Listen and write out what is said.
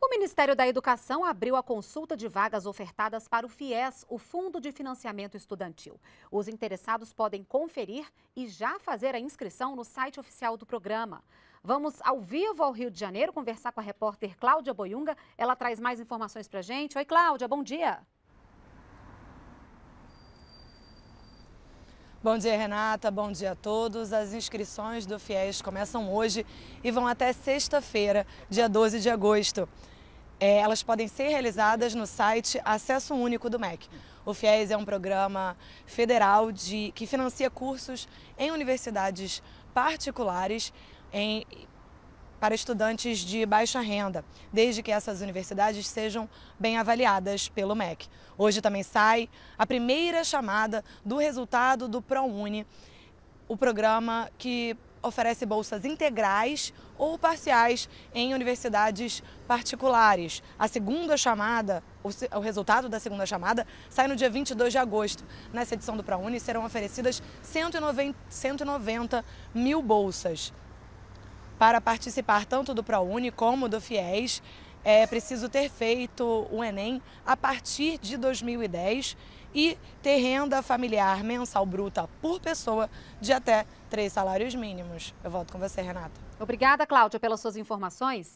O Ministério da Educação abriu a consulta de vagas ofertadas para o FIES, o Fundo de Financiamento Estudantil. Os interessados podem conferir e já fazer a inscrição no site oficial do programa. Vamos ao vivo ao Rio de Janeiro conversar com a repórter Cláudia Boiunga. Ela traz mais informações para a gente. Oi, Cláudia, bom dia. Bom dia, Renata. Bom dia a todos. As inscrições do FIES começam hoje e vão até sexta-feira, dia 12 de agosto. É, elas podem ser realizadas no site Acesso Único do MEC. O FIES é um programa federal de, que financia cursos em universidades particulares em para estudantes de baixa renda, desde que essas universidades sejam bem avaliadas pelo MEC. Hoje também sai a primeira chamada do resultado do ProUni, o programa que oferece bolsas integrais ou parciais em universidades particulares. A segunda chamada, o resultado da segunda chamada, sai no dia 22 de agosto. Nessa edição do ProUni serão oferecidas 190, 190 mil bolsas. Para participar tanto do ProUni como do FIES, é preciso ter feito o Enem a partir de 2010 e ter renda familiar mensal bruta por pessoa de até três salários mínimos. Eu volto com você, Renata. Obrigada, Cláudia, pelas suas informações.